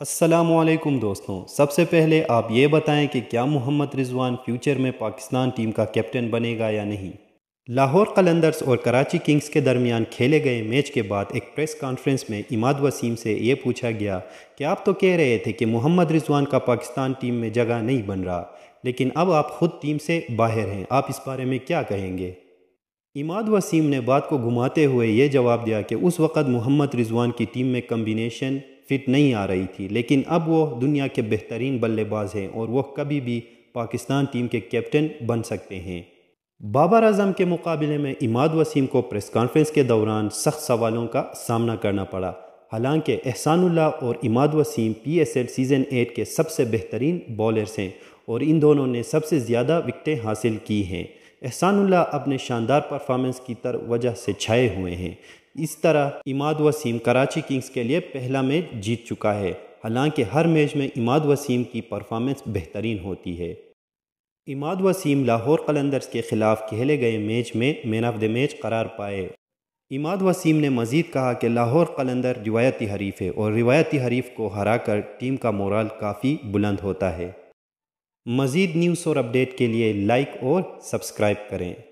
असलकुम दोस्तों सबसे पहले आप ये बताएं कि क्या मोहम्मद रिजवान फ्यूचर में पाकिस्तान टीम का कैप्टन बनेगा या नहीं लाहौर कलंदर्स और कराची किंग्स के दरमियान खेले गए मैच के बाद एक प्रेस कॉन्फ्रेंस में इमाद वसीम से ये पूछा गया कि आप तो कह रहे थे कि मोहम्मद रिजवान का पाकिस्तान टीम में जगह नहीं बन रहा लेकिन अब आप खुद टीम से बाहर हैं आप इस बारे में क्या कहेंगे इमाद वसीम ने बात को घुमाते हुए ये जवाब दिया कि उस वक़्त मोहम्मद रिजवान की टीम में कम्बिनेशन फिट नहीं आ रही थी लेकिन अब वो दुनिया के बेहतरीन बल्लेबाज हैं और वह कभी भी पाकिस्तान टीम के कैप्टन बन सकते हैं बाबर अजम के मुकाबले में इमाद वसीम को प्रेस कॉन्फ्रेंस के दौरान सख्त सवालों का सामना करना पड़ा हालांकि एहसानुल्ला और Imad Wasim P S L season eight के सबसे बेहतरीन बॉलर्स हैं और इन दोनों ने सबसे ज़्यादा विकटें हासिल की हैं एहसानुल्ला अपने शानदार परफॉर्मेंस की तर वजह से छाए हुए हैं इस तरह इमाद वसीम कराची किंग्स के लिए पहला मैच जीत चुका है हालांकि हर मैच में इमाद वसीम की परफॉर्मेंस बेहतरीन होती है इमाद वसीम लाहौर कलंदर्स के ख़िलाफ़ खेले गए मैच में मैन ऑफ द मैच करार पाए इमाद वसीम ने मजीद कहा कि लाहौर कलंदर रिवायती हरीफ है और रिवायती हरीफ को हराकर टीम का मोरल काफ़ी बुलंद होता है मज़ीद न्यूज़ और अपडेट के लिए लाइक और सब्सक्राइब करें